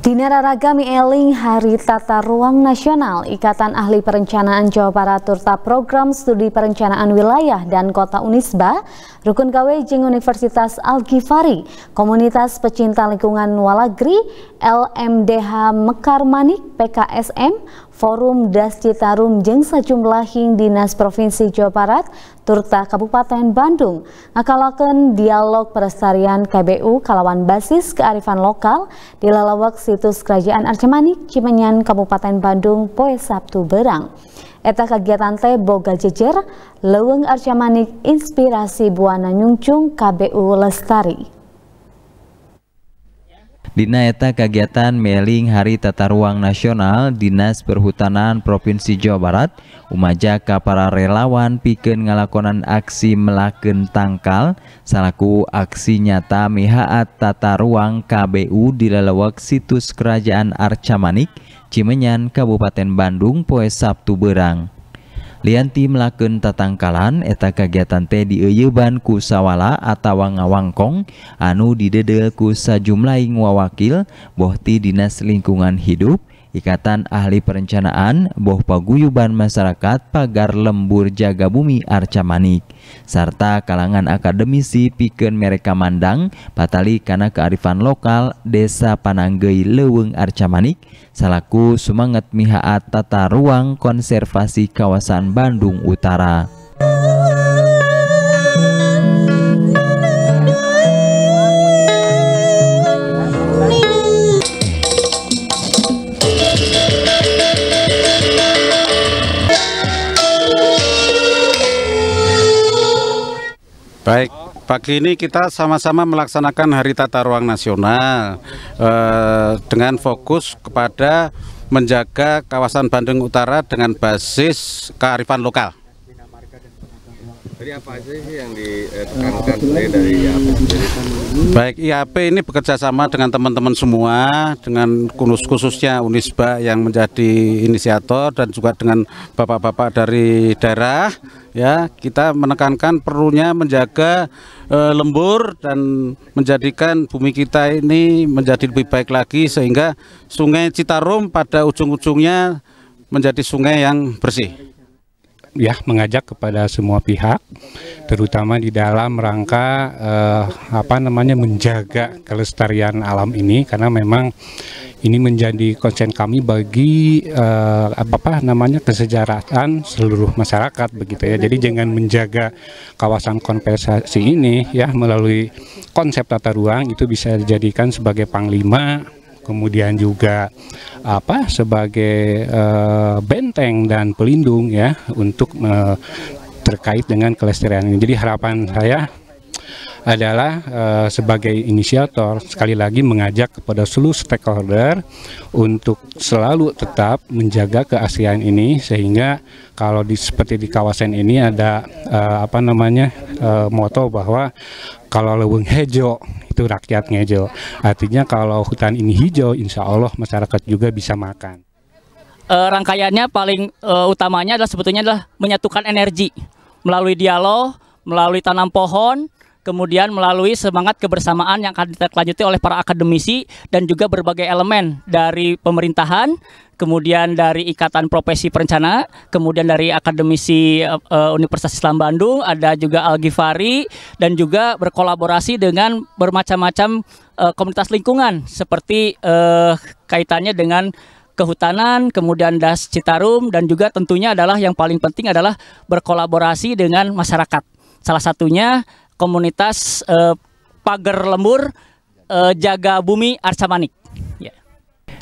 Dinara Ragami Eling Hari Tata Ruang Nasional Ikatan Ahli Perencanaan Jawa Barat Turta Program Studi Perencanaan Wilayah dan Kota Unisba Rukun Kawejing Universitas Al-Ghifari Komunitas Pecinta Lingkungan Walagri LMDH Mekar Manik PKSM Forum Das Citarum jeng hing Dinas Provinsi Jawa Barat turta Kabupaten Bandung ngakalakan dialog perestarian KBU kalawan basis kearifan lokal di lalawak situs Kerajaan Arcemanik Cimenyan Kabupaten Bandung poe Sabtu berang. Eta kegiatan teh boga jejer leweng Arcemanik inspirasi buana nyungcung KBU Lestari. Dina eta kegiatan meling Hari Tata Ruang Nasional Dinas Perhutanan Provinsi Jawa Barat umaja ka para relawan pikeun ngalakonan aksi melaken tangkal salaku aksi nyata mihaat tata ruang KBU di lelewak situs Kerajaan Arca Manik, Cimenyan Kabupaten Bandung poe Sabtu Berang. Lianti melaken tatangkalan eta kegiatan teh dieuyeban ku sawala atau ngawangkong anu didedel ku sajumlaing wawakil bohti dinas lingkungan hidup Ikatan Ahli Perencanaan Boh Paguyuban Masyarakat Pagar Lembur Jaga Bumi Arca Manik serta kalangan akademisi pikeun mereka mandang patali karena kearifan lokal Desa Pananggei Leuweung Arca Manik selaku semangat mihaat tata ruang konservasi kawasan Bandung Utara. Baik, pagi ini kita sama-sama melaksanakan Hari Tata Ruang Nasional eh, dengan fokus kepada menjaga kawasan Bandung Utara dengan basis kearifan lokal. Jadi apa aja sih yang ditekankan dari IAP? Baik, IAP ini bekerja sama dengan teman-teman semua, dengan khususnya Unisba yang menjadi inisiator dan juga dengan bapak-bapak dari daerah. Ya, kita menekankan perlunya menjaga e, lembur dan menjadikan bumi kita ini menjadi lebih baik lagi sehingga Sungai Citarum pada ujung-ujungnya menjadi sungai yang bersih ya mengajak kepada semua pihak terutama di dalam rangka eh, apa namanya menjaga kelestarian alam ini karena memang ini menjadi konsen kami bagi eh, apa apa namanya kesejarahan seluruh masyarakat begitu ya. Jadi jangan menjaga kawasan konversasi ini ya melalui konsep tata ruang itu bisa dijadikan sebagai panglima kemudian juga apa sebagai uh, benteng dan pelindung ya untuk uh, terkait dengan kelestarian ini. Jadi harapan saya adalah uh, sebagai inisiator sekali lagi mengajak kepada seluruh stakeholder untuk selalu tetap menjaga keaslian ini sehingga kalau di seperti di kawasan ini ada uh, apa namanya uh, moto bahwa kalau lewung hejo itu rakyatnya Jo. Artinya kalau hutan ini hijau, insya Allah masyarakat juga bisa makan. E, rangkaiannya paling e, utamanya adalah sebetulnya adalah menyatukan energi melalui dialog, melalui tanam pohon, kemudian melalui semangat kebersamaan yang akan ditindaklanjuti oleh para akademisi dan juga berbagai elemen dari pemerintahan, kemudian dari Ikatan Profesi Perencana, kemudian dari akademisi uh, Universitas Islam Bandung, ada juga Al Ghifari dan juga berkolaborasi dengan bermacam-macam uh, komunitas lingkungan seperti uh, kaitannya dengan kehutanan, kemudian das Citarum dan juga tentunya adalah yang paling penting adalah berkolaborasi dengan masyarakat. Salah satunya komunitas uh, Pagar Lembur uh, Jaga Bumi Arca Manik.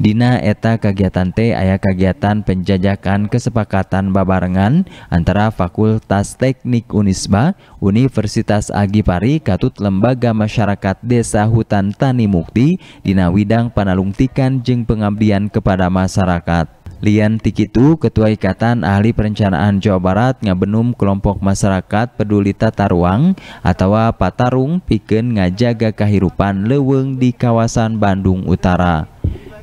Dina eta kegiatan T ayah kegiatan penjajakan kesepakatan babarengan antara Fakultas Teknik Unisba, Universitas Agipari katut Lembaga Masyarakat Desa Hutan Tani Mukti dina widang panalungtikan jeng pengabdian kepada masyarakat. Lian Tikitu, Ketua Ikatan Ahli Perencanaan Jawa Barat ngabenum kelompok masyarakat peduli tata ruang atau Patarung piken ngajaga kehidupan leweng di kawasan Bandung Utara.